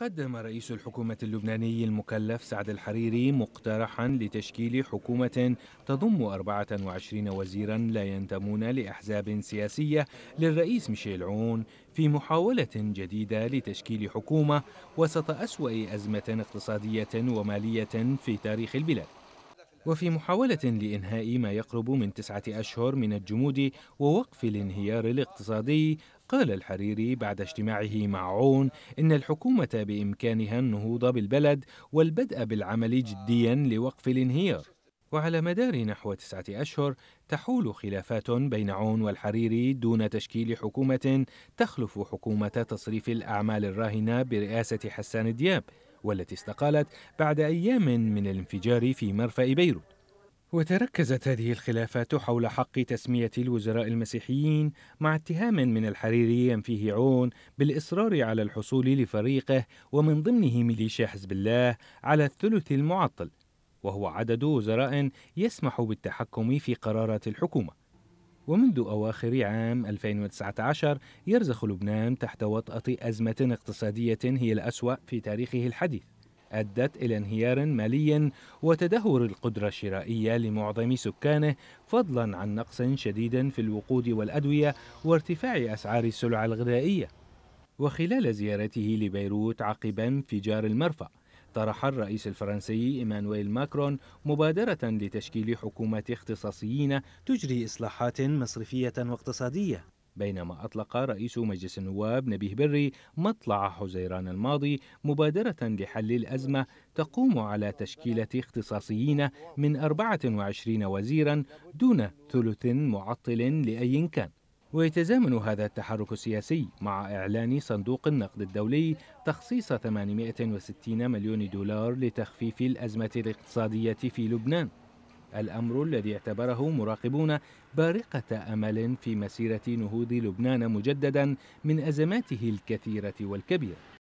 قدم رئيس الحكومة اللبناني المكلف سعد الحريري مقترحا لتشكيل حكومة تضم 24 وزيرا لا ينتمون لأحزاب سياسية للرئيس ميشيل عون في محاولة جديدة لتشكيل حكومة وسط أسوأ أزمة اقتصادية ومالية في تاريخ البلاد وفي محاولة لإنهاء ما يقرب من تسعة أشهر من الجمود ووقف الانهيار الاقتصادي قال الحريري بعد اجتماعه مع عون إن الحكومة بإمكانها النهوض بالبلد والبدء بالعمل جديا لوقف الانهيار وعلى مدار نحو تسعة أشهر تحول خلافات بين عون والحريري دون تشكيل حكومة تخلف حكومة تصريف الأعمال الراهنة برئاسة حسان دياب والتي استقالت بعد أيام من الانفجار في مرفأ بيروت وتركزت هذه الخلافات حول حق تسمية الوزراء المسيحيين مع اتهام من الحريري ينفيه عون بالإصرار على الحصول لفريقه ومن ضمنه ميليشيا حزب الله على الثلث المعطل وهو عدد وزراء يسمح بالتحكم في قرارات الحكومه ومنذ أواخر عام 2019 يرزخ لبنان تحت وطأة أزمة اقتصادية هي الأسوأ في تاريخه الحديث أدت إلى انهيار مالي وتدهور القدرة الشرائية لمعظم سكانه فضلا عن نقص شديد في الوقود والأدوية وارتفاع أسعار السلع الغذائية وخلال زيارته لبيروت عقب انفجار المرفأ طرح الرئيس الفرنسي إيمانويل ماكرون مبادرة لتشكيل حكومة اختصاصيين تجري إصلاحات مصرفية واقتصادية بينما أطلق رئيس مجلس النواب نبيه بري مطلع حزيران الماضي مبادرة لحل الأزمة تقوم على تشكيلة اختصاصيين من 24 وزيرا دون ثلث معطل لأي كان ويتزامن هذا التحرك السياسي مع إعلان صندوق النقد الدولي تخصيص 860 مليون دولار لتخفيف الأزمة الاقتصادية في لبنان الأمر الذي اعتبره مراقبون بارقة أمل في مسيرة نهوض لبنان مجددا من أزماته الكثيرة والكبيرة